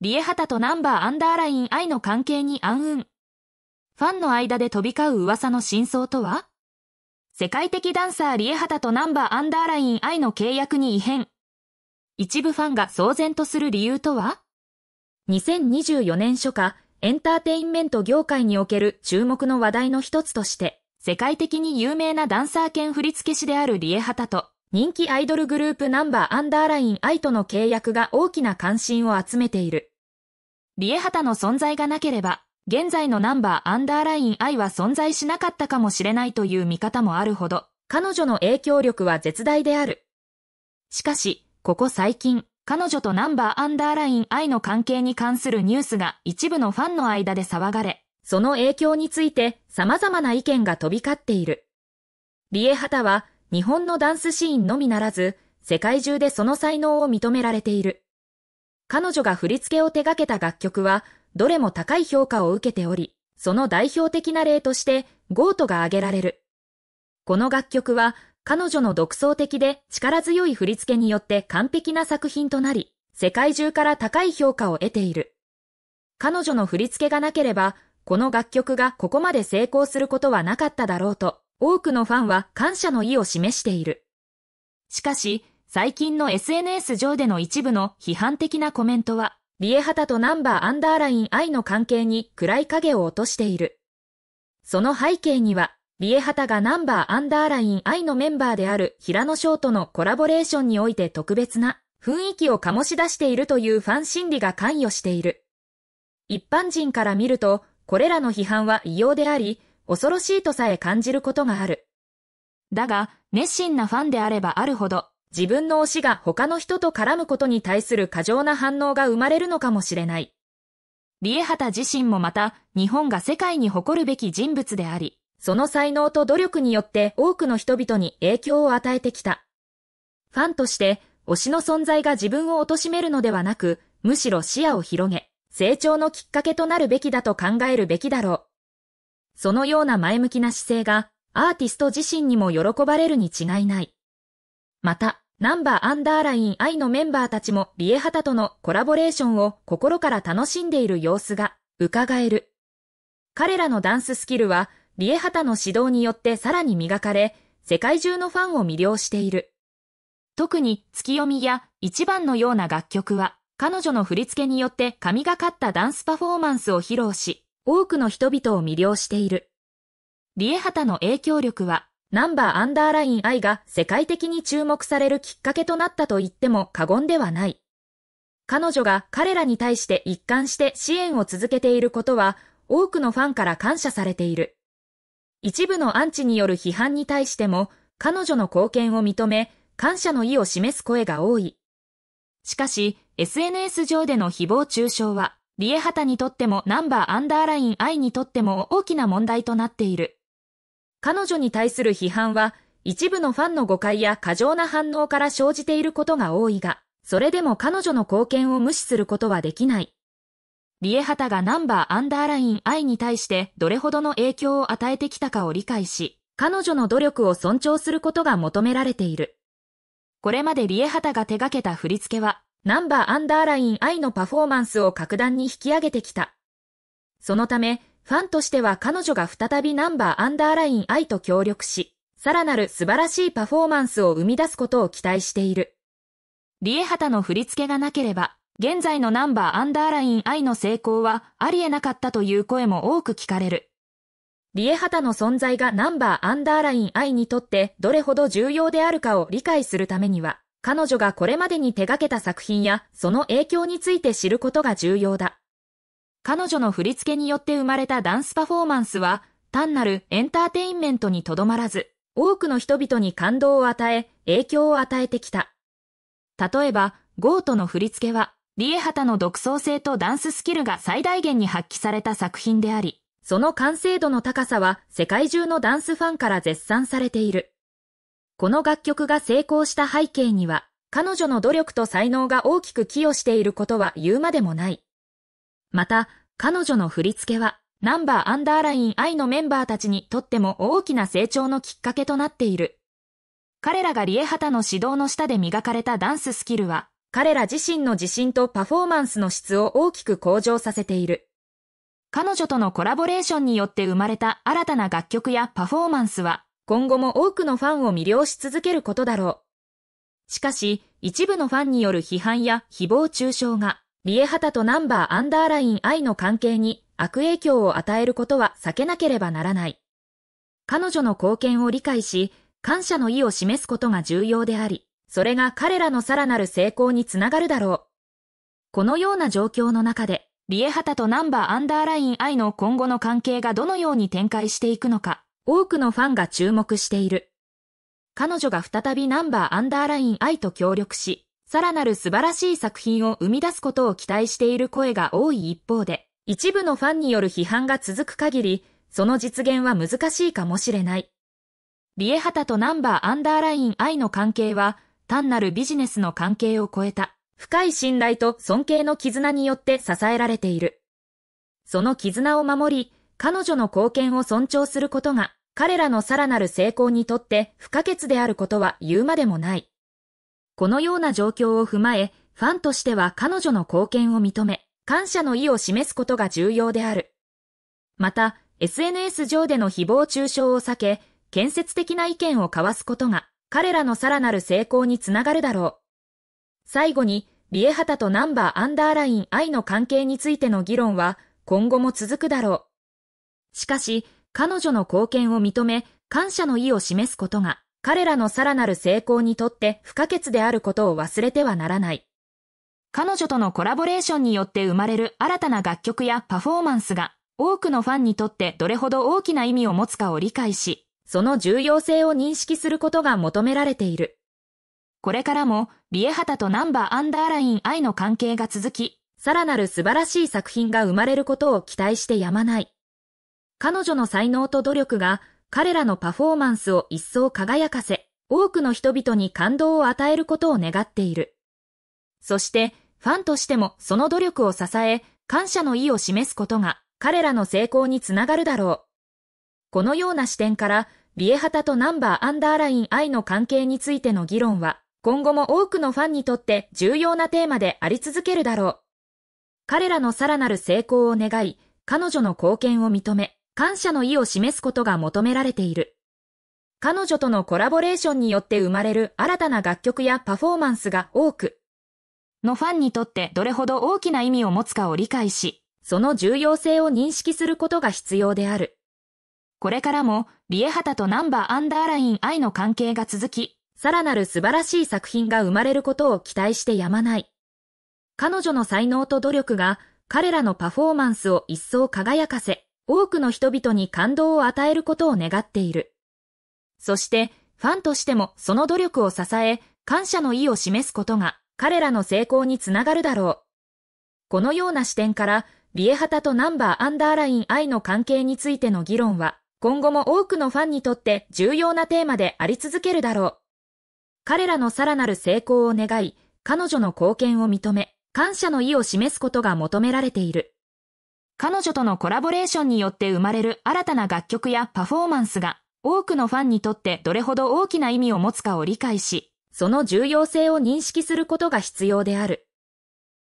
リエハタとナンバーアンダーライン愛の関係に暗雲。ファンの間で飛び交う噂の真相とは世界的ダンサーリエハタとナンバーアンダーライン愛の契約に異変。一部ファンが騒然とする理由とは ?2024 年初夏、エンターテインメント業界における注目の話題の一つとして、世界的に有名なダンサー兼振付師であるリエハタと、人気アイドルグループナンバーアンダーライン愛との契約が大きな関心を集めている。リエハタの存在がなければ、現在のナンバーアンダーライン愛は存在しなかったかもしれないという見方もあるほど、彼女の影響力は絶大である。しかし、ここ最近、彼女とナンバーアンダーライン愛の関係に関するニュースが一部のファンの間で騒がれ、その影響について様々な意見が飛び交っている。リエハタは、日本のダンスシーンのみならず、世界中でその才能を認められている。彼女が振り付けを手掛けた楽曲は、どれも高い評価を受けており、その代表的な例として、ゴートが挙げられる。この楽曲は、彼女の独創的で力強い振り付けによって完璧な作品となり、世界中から高い評価を得ている。彼女の振り付けがなければ、この楽曲がここまで成功することはなかっただろうと、多くのファンは感謝の意を示している。しかし、最近の SNS 上での一部の批判的なコメントは、リエハタとナンバーアンダーライン愛の関係に暗い影を落としている。その背景には、リエハタがナンバーアンダーライン愛のメンバーである平野翔とのコラボレーションにおいて特別な雰囲気を醸し出しているというファン心理が関与している。一般人から見ると、これらの批判は異様であり、恐ろしいとさえ感じることがある。だが、熱心なファンであればあるほど、自分の推しが他の人と絡むことに対する過剰な反応が生まれるのかもしれない。リエハタ自身もまた、日本が世界に誇るべき人物であり、その才能と努力によって多くの人々に影響を与えてきた。ファンとして、推しの存在が自分を貶めるのではなく、むしろ視野を広げ、成長のきっかけとなるべきだと考えるべきだろう。そのような前向きな姿勢が、アーティスト自身にも喜ばれるに違いない。また、ナンバーアンダーライン愛のメンバーたちも、リエハタとのコラボレーションを心から楽しんでいる様子が、伺える。彼らのダンススキルは、リエハタの指導によってさらに磨かれ、世界中のファンを魅了している。特に月読みや一番のような楽曲は、彼女の振り付けによって神がかったダンスパフォーマンスを披露し、多くの人々を魅了している。リエハタの影響力は、ナンバーアンダーライン I が世界的に注目されるきっかけとなったと言っても過言ではない。彼女が彼らに対して一貫して支援を続けていることは、多くのファンから感謝されている。一部のアンチによる批判に対しても、彼女の貢献を認め、感謝の意を示す声が多い。しかし、SNS 上での誹謗中傷は、リエハタにとってもナンバーアンダーラインイにとっても大きな問題となっている。彼女に対する批判は、一部のファンの誤解や過剰な反応から生じていることが多いが、それでも彼女の貢献を無視することはできない。リエハタがナンバーアンダーラインイに対してどれほどの影響を与えてきたかを理解し、彼女の努力を尊重することが求められている。これまでリエハタが手掛けた振り付けは、ナンバーアンダーライン I のパフォーマンスを格段に引き上げてきた。そのため、ファンとしては彼女が再びナンバーアンダーライン I と協力し、さらなる素晴らしいパフォーマンスを生み出すことを期待している。リエハタの振り付けがなければ、現在のナンバーアンダーライン I の成功はありえなかったという声も多く聞かれる。リエハタの存在がナンバーアンダーライン I にとってどれほど重要であるかを理解するためには、彼女がこれまでに手掛けた作品やその影響について知ることが重要だ。彼女の振り付けによって生まれたダンスパフォーマンスは、単なるエンターテインメントにとどまらず、多くの人々に感動を与え、影響を与えてきた。例えば、ゴートの振り付けは、リエハタの独創性とダンススキルが最大限に発揮された作品であり、その完成度の高さは世界中のダンスファンから絶賛されている。この楽曲が成功した背景には、彼女の努力と才能が大きく寄与していることは言うまでもない。また、彼女の振り付けは、ナンバーアンダーライン愛のメンバーたちにとっても大きな成長のきっかけとなっている。彼らがリエハタの指導の下で磨かれたダンススキルは、彼ら自身の自信とパフォーマンスの質を大きく向上させている。彼女とのコラボレーションによって生まれた新たな楽曲やパフォーマンスは、今後も多くのファンを魅了し続けることだろう。しかし、一部のファンによる批判や誹謗中傷が、リエハタとナンバーアンダーライン I の関係に悪影響を与えることは避けなければならない。彼女の貢献を理解し、感謝の意を示すことが重要であり、それが彼らのさらなる成功につながるだろう。このような状況の中で、リエハタとナンバーアンダーライン I の今後の関係がどのように展開していくのか、多くのファンが注目している。彼女が再びナンバーアンダーライン愛と協力し、さらなる素晴らしい作品を生み出すことを期待している声が多い一方で、一部のファンによる批判が続く限り、その実現は難しいかもしれない。リエハタとナンバーアンダーライン愛の関係は、単なるビジネスの関係を超えた、深い信頼と尊敬の絆によって支えられている。その絆を守り、彼女の貢献を尊重することが、彼らのさらなる成功にとって不可欠であることは言うまでもない。このような状況を踏まえ、ファンとしては彼女の貢献を認め、感謝の意を示すことが重要である。また、SNS 上での誹謗中傷を避け、建設的な意見を交わすことが、彼らのさらなる成功につながるだろう。最後に、リエハタとナンバーアンダーライン愛の関係についての議論は、今後も続くだろう。しかし、彼女の貢献を認め、感謝の意を示すことが、彼らのさらなる成功にとって不可欠であることを忘れてはならない。彼女とのコラボレーションによって生まれる新たな楽曲やパフォーマンスが、多くのファンにとってどれほど大きな意味を持つかを理解し、その重要性を認識することが求められている。これからも、リエハタとナンバーアンダーライン愛の関係が続き、さらなる素晴らしい作品が生まれることを期待してやまない。彼女の才能と努力が彼らのパフォーマンスを一層輝かせ、多くの人々に感動を与えることを願っている。そして、ファンとしてもその努力を支え、感謝の意を示すことが彼らの成功につながるだろう。このような視点から、ビエハタとナンバーアンダーライン愛の関係についての議論は、今後も多くのファンにとって重要なテーマであり続けるだろう。彼らのさらなる成功を願い、彼女の貢献を認め、感謝の意を示すことが求められている。彼女とのコラボレーションによって生まれる新たな楽曲やパフォーマンスが多く、のファンにとってどれほど大きな意味を持つかを理解し、その重要性を認識することが必要である。これからも、リエハタとナンバーアンダーライン愛の関係が続き、さらなる素晴らしい作品が生まれることを期待してやまない。彼女の才能と努力が、彼らのパフォーマンスを一層輝かせ、多くの人々に感動を与えることを願っている。そして、ファンとしてもその努力を支え、感謝の意を示すことが彼らの成功につながるだろう。このような視点から、ビエハタとナンバーアンダーライン I の関係についての議論は、今後も多くのファンにとって重要なテーマであり続けるだろう。彼らのさらなる成功を願い、彼女の貢献を認め、感謝の意を示すことが求められている。彼女とのコラボレーションによって生まれる新たな楽曲やパフォーマンスが、多くのファンにとってどれほど大きな意味を持つかを理解し、その重要性を認識することが必要である。